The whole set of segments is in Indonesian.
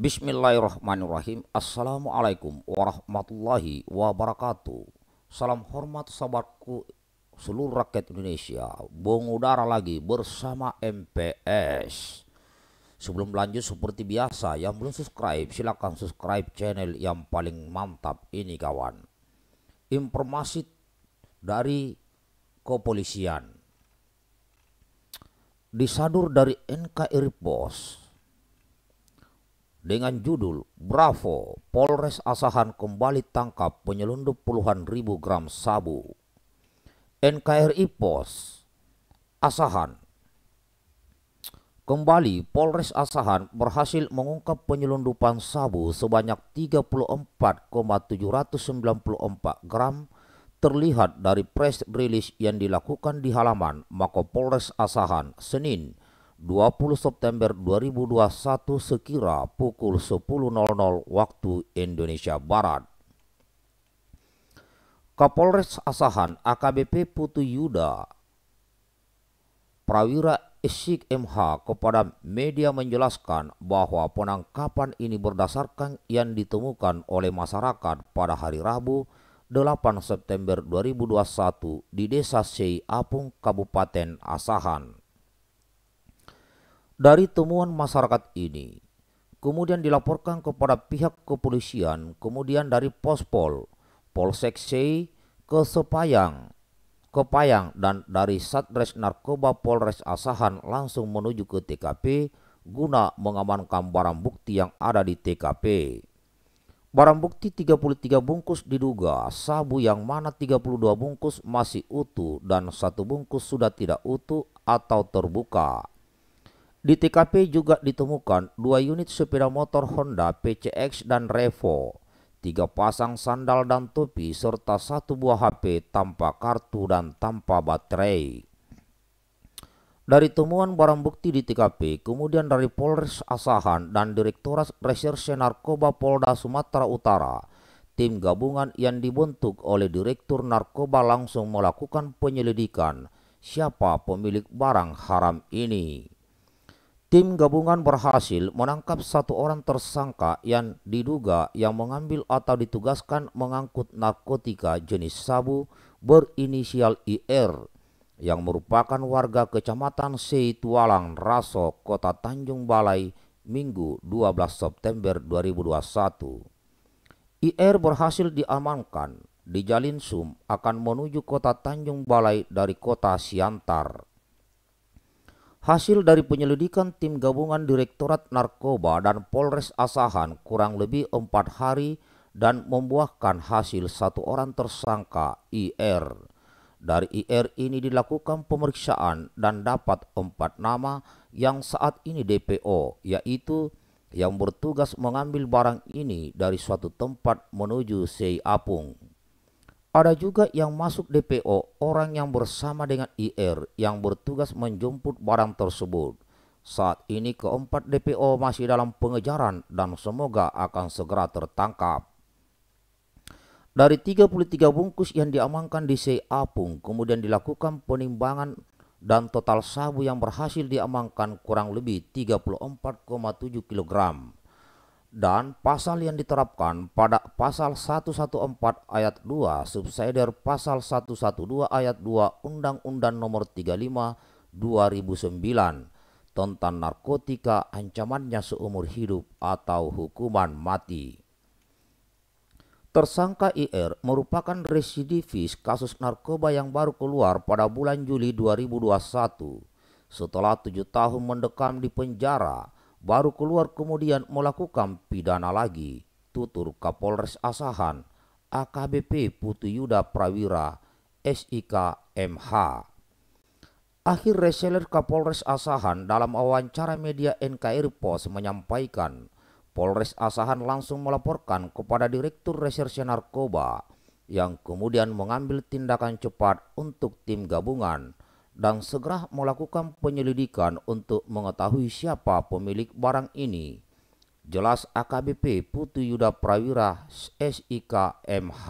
Bismillahirrahmanirrahim. Assalamualaikum warahmatullahi wabarakatuh. Salam hormat sahabatku seluruh rakyat Indonesia. udara lagi bersama MPS. Sebelum lanjut seperti biasa, yang belum subscribe silahkan subscribe channel yang paling mantap ini kawan. Informasi dari kepolisian. Disadur dari NKRI Pos dengan judul Bravo, Polres Asahan kembali tangkap penyelundup puluhan ribu gram sabu. NKRI Pos Asahan Kembali Polres Asahan berhasil mengungkap penyelundupan sabu sebanyak 34,794 gram terlihat dari press release yang dilakukan di halaman Mako Polres Asahan Senin 20 September 2021 sekira pukul 10.00 waktu Indonesia Barat. Kapolres Asahan AKBP Putu Yuda Prawira Esik MH kepada media menjelaskan bahwa penangkapan ini berdasarkan yang ditemukan oleh masyarakat pada hari Rabu 8 September 2021 di Desa Sei Apung, Kabupaten Asahan. Dari temuan masyarakat ini, kemudian dilaporkan kepada pihak kepolisian, kemudian dari Pospol, Polsek C ke Sepayang, ke Payang dan dari Satres Narkoba Polres Asahan langsung menuju ke TKP guna mengamankan barang bukti yang ada di TKP. Barang bukti 33 bungkus diduga sabu yang mana 32 bungkus masih utuh dan satu bungkus sudah tidak utuh atau terbuka. Di TKP juga ditemukan dua unit sepeda motor Honda PCX dan Revo, tiga pasang sandal dan topi, serta satu buah HP tanpa kartu dan tanpa baterai. Dari temuan barang bukti di TKP, kemudian dari Polres Asahan dan Direktorat Reserse Narkoba Polda Sumatera Utara, tim gabungan yang dibentuk oleh Direktur Narkoba langsung melakukan penyelidikan siapa pemilik barang haram ini. Tim gabungan berhasil menangkap satu orang tersangka yang diduga yang mengambil atau ditugaskan mengangkut narkotika jenis sabu berinisial IR yang merupakan warga kecamatan Seitualang Raso, kota Tanjung Balai, Minggu 12 September 2021. IR berhasil diamankan di Jalinsum akan menuju kota Tanjung Balai dari kota Siantar. Hasil dari penyelidikan tim gabungan Direktorat Narkoba dan Polres Asahan kurang lebih empat hari dan membuahkan hasil satu orang tersangka IR. Dari IR ini dilakukan pemeriksaan dan dapat empat nama yang saat ini DPO, yaitu yang bertugas mengambil barang ini dari suatu tempat menuju Sei Apung. Ada juga yang masuk DPO, orang yang bersama dengan IR yang bertugas menjemput barang tersebut. Saat ini keempat DPO masih dalam pengejaran dan semoga akan segera tertangkap. Dari 33 bungkus yang diamankan di Seapung, kemudian dilakukan penimbangan dan total sabu yang berhasil diamankan kurang lebih 34,7 kilogram dan pasal yang diterapkan pada pasal 114 ayat 2 subsider pasal 112 ayat 2 Undang-Undang Nomor 35 2009 tentang narkotika ancamannya seumur hidup atau hukuman mati. Tersangka IR merupakan residivis kasus narkoba yang baru keluar pada bulan Juli 2021 setelah tujuh tahun mendekam di penjara baru keluar kemudian melakukan pidana lagi, tutur Kapolres Asahan, AKBP Putu Yuda Prawira, SIK MH. Akhir reseller Kapolres Asahan dalam wawancara media NKRI Pos menyampaikan, Polres Asahan langsung melaporkan kepada Direktur Reserse Narkoba yang kemudian mengambil tindakan cepat untuk tim gabungan – dan segera melakukan penyelidikan untuk mengetahui siapa pemilik barang ini. Jelas AKBP Putu Yuda Prawira SIK MH.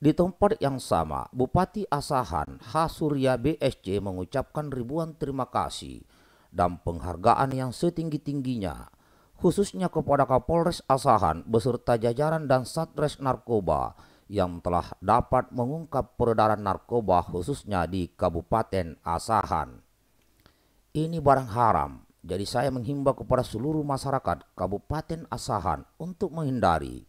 Di tempat yang sama, Bupati Asahan H. Surya BSC mengucapkan ribuan terima kasih dan penghargaan yang setinggi-tingginya, khususnya kepada Kapolres Asahan beserta jajaran dan Satres Narkoba yang telah dapat mengungkap peredaran narkoba khususnya di Kabupaten Asahan. Ini barang haram, jadi saya menghimbau kepada seluruh masyarakat Kabupaten Asahan untuk menghindari,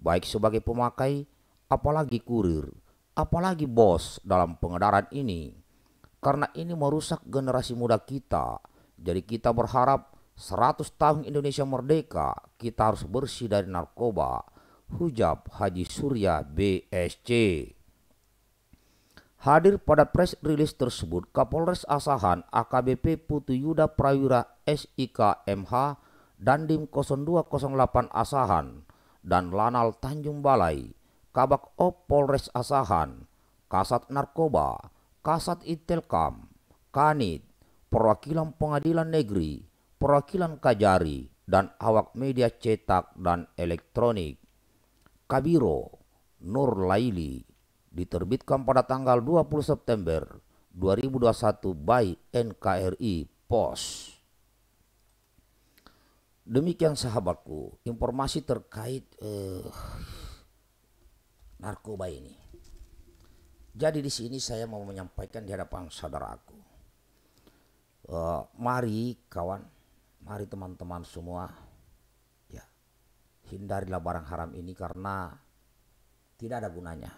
baik sebagai pemakai, apalagi kurir, apalagi bos dalam pengedaran ini. Karena ini merusak generasi muda kita, jadi kita berharap 100 tahun Indonesia merdeka, kita harus bersih dari narkoba Hujab Haji Surya BSC. Hadir pada press release tersebut, Kapolres Asahan AKBP Putu Yuda Prawira SIK MH Dandim 0208 Asahan dan Lanal Tanjung Balai, Kabak Op Polres Asahan, Kasat Narkoba, Kasat Intelkam, Kanit, Perwakilan Pengadilan Negeri, Perwakilan Kajari, dan awak media cetak dan elektronik. Kabiro Nur Laili diterbitkan pada tanggal 20 September 2021 by NKRI Pos. Demikian sahabatku informasi terkait eh, narkoba ini. Jadi di sini saya mau menyampaikan di hadapan saudaraku. Uh, eh, mari kawan, mari teman-teman semua hindarilah barang haram ini karena tidak ada gunanya.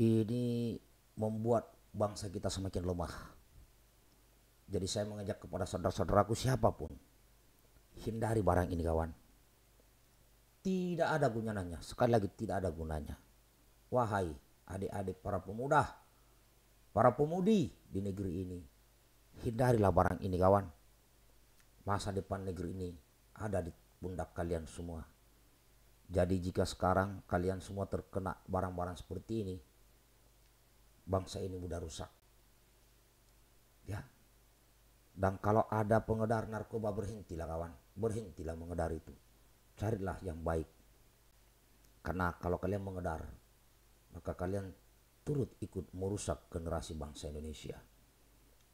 Ini membuat bangsa kita semakin lemah. Jadi saya mengajak kepada saudara-saudaraku siapapun, hindari barang ini kawan. Tidak ada gunanya, sekali lagi tidak ada gunanya. Wahai adik-adik para pemuda, para pemudi di negeri ini, hindarilah barang ini kawan. Masa depan negeri ini ada di pundak kalian semua. Jadi jika sekarang kalian semua terkena barang-barang seperti ini, bangsa ini mudah rusak. Ya. Dan kalau ada pengedar narkoba berhentilah kawan, berhentilah mengedar itu. Carilah yang baik. Karena kalau kalian mengedar, maka kalian turut ikut merusak generasi bangsa Indonesia.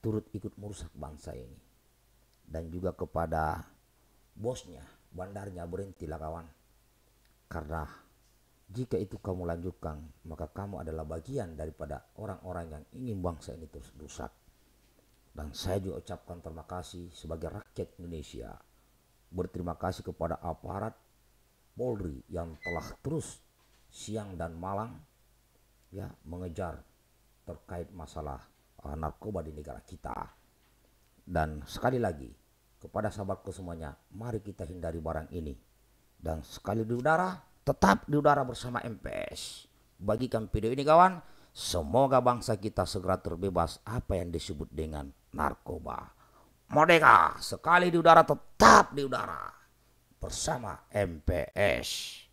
Turut ikut merusak bangsa ini. Dan juga kepada bosnya bandarnya berhentilah kawan. Karena jika itu kamu lanjutkan, maka kamu adalah bagian daripada orang-orang yang ingin bangsa ini terus rusak. Dan saya juga ucapkan terima kasih sebagai rakyat Indonesia. Berterima kasih kepada aparat Polri yang telah terus siang dan malam ya mengejar terkait masalah uh, narkoba di negara kita. Dan sekali lagi, kepada sahabatku semuanya, mari kita hindari barang ini. Dan sekali di udara, tetap di udara bersama MPS. Bagikan video ini kawan, semoga bangsa kita segera terbebas apa yang disebut dengan narkoba. Merdeka, sekali di udara tetap di udara bersama MPS.